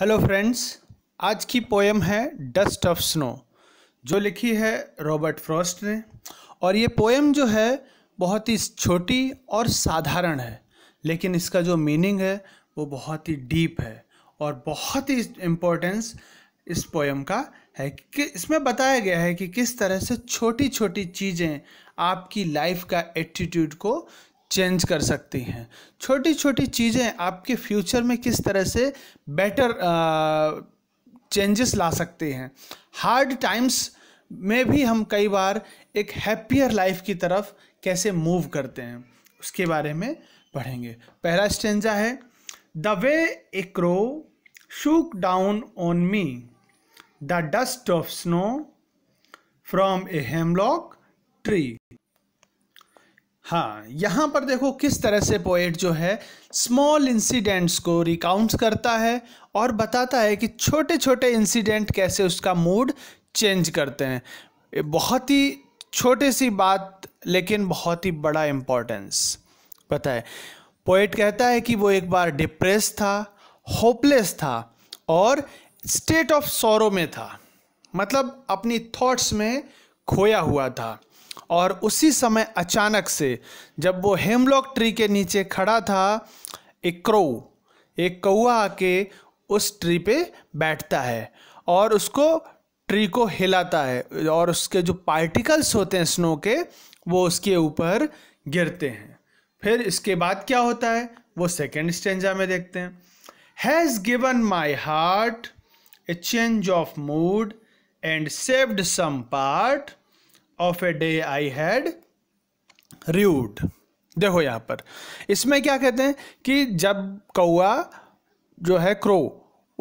hello friends आज की poem है डस्ट ऑफ स्नो जो लिखी है रॉबर्ट फ्रॉस्ट ने और ये पोएम जो है बहुत ही छोटी और साधारण है लेकिन इसका जो मीनिंग है वो बहुत ही डीप है और बहुत ही इम्पोर्टेंस इस पोएम का है कि इसमें बताया गया है कि किस तरह से छोटी छोटी चीज़ें आपकी लाइफ का एटीट्यूड को चेंज कर सकती हैं छोटी छोटी चीज़ें आपके फ्यूचर में किस तरह से बेटर चेंजेस ला सकते हैं हार्ड टाइम्स में भी हम कई बार एक हैप्पियर लाइफ की तरफ कैसे मूव करते हैं उसके बारे में पढ़ेंगे पहला स्टेंजा है the way a crow shook down on me the dust of snow from a hemlock tree हाँ यहाँ पर देखो किस तरह से पोएट जो है स्मॉल इंसिडेंट्स को रिकाउंट करता है और बताता है कि छोटे छोटे इंसिडेंट कैसे उसका मूड चेंज करते हैं बहुत ही छोटी सी बात लेकिन बहुत ही बड़ा इम्पोर्टेंस पता है पोइट कहता है कि वो एक बार डिप्रेस था होपलेस था और स्टेट ऑफ सोरो में था मतलब अपनी थॉट्स में खोया हुआ था और उसी समय अचानक से जब वो हेमलॉक ट्री के नीचे खड़ा था एक क्रो एक कौआ आके उस ट्री पे बैठता है और उसको ट्री को हिलाता है और उसके जो पार्टिकल्स होते हैं स्नो के वो उसके ऊपर गिरते हैं फिर इसके बाद क्या होता है वो सेकेंड स्टेंजा में देखते हैं has given my heart a change of mood and saved some part of a day I had rued देखो यहाँ पर इसमें क्या कहते हैं कि जब कौआ जो है क्रो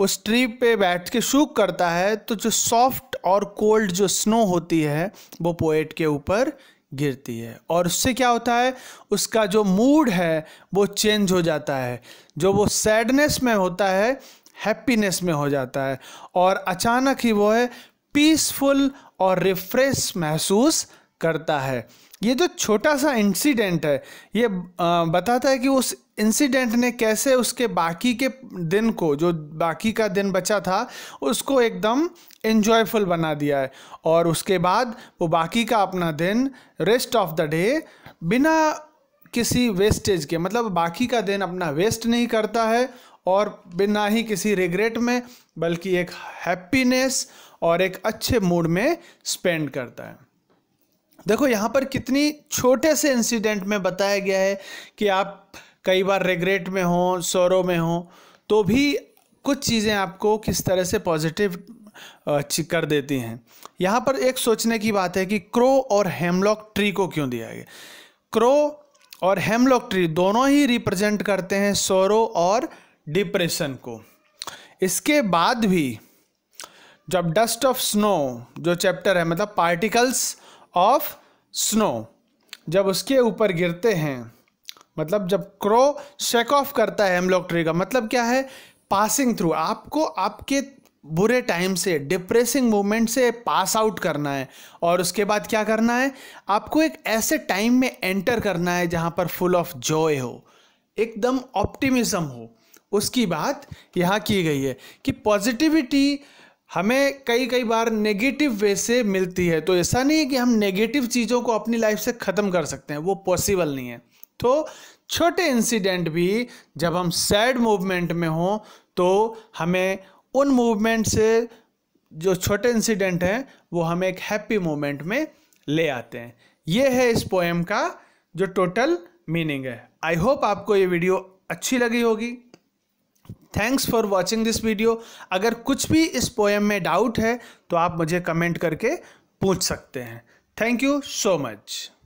उस ट्री पे बैठ के शूक करता है तो जो सॉफ्ट और कोल्ड जो स्नो होती है वो पोएट के ऊपर गिरती है और उससे क्या होता है उसका जो मूड है वो चेंज हो जाता है जो वो सैडनेस में होता है हैप्पीनेस में हो जाता है और अचानक ही वो है पीसफुल और रिफ्रेश महसूस करता है ये जो छोटा सा इंसिडेंट है ये बताता है कि उस इंसिडेंट ने कैसे उसके बाकी के दिन को जो बाकी का दिन बचा था उसको एकदम इन्जॉयफुल बना दिया है और उसके बाद वो बाकी का अपना दिन रेस्ट ऑफ द डे बिना किसी वेस्टेज के मतलब बाकी का दिन अपना वेस्ट नहीं करता है और बिना ही किसी रिग्रेट में बल्कि एक हैप्पीनेस और एक अच्छे मूड में स्पेंड करता है देखो यहाँ पर कितनी छोटे से इंसिडेंट में बताया गया है कि आप कई बार रिग्रेट में हों सोरो में हों तो भी कुछ चीज़ें आपको किस तरह से पॉजिटिव कर देती हैं यहाँ पर एक सोचने की बात है कि क्रो और हेमलॉक ट्री को क्यों दिया गया क्रो और हेमलॉक ट्री दोनों ही रिप्रेजेंट करते हैं सोरो और डिप्रेशन को इसके बाद भी जब डस्ट ऑफ स्नो जो चैप्टर है मतलब पार्टिकल्स ऑफ स्नो जब उसके ऊपर गिरते हैं मतलब जब क्रो शेक ऑफ करता है हेमलॉक ट्री का मतलब क्या है पासिंग थ्रू आपको आपके बुरे टाइम से डिप्रेसिंग मोमेंट से पास आउट करना है और उसके बाद क्या करना है आपको एक ऐसे टाइम में एंटर करना है जहाँ पर फुल ऑफ जॉय हो एकदम ऑप्टिमिज्म हो उसकी बात यहाँ की गई है कि पॉजिटिविटी हमें कई कई बार नेगेटिव वे से मिलती है तो ऐसा नहीं है कि हम नेगेटिव चीज़ों को अपनी लाइफ से ख़त्म कर सकते हैं वो पॉसिबल नहीं है तो छोटे इंसिडेंट भी जब हम सैड मूवमेंट में हों तो हमें उन मूवमेंट से जो छोटे इंसिडेंट हैं वो हमें एक हैप्पी मोमेंट में ले आते हैं ये है इस पोएम का जो टोटल मीनिंग है आई होप आपको ये वीडियो अच्छी लगी होगी thanks for watching this video अगर कुछ भी इस पोएम में डाउट है तो आप मुझे कमेंट करके पूछ सकते हैं थैंक यू सो मच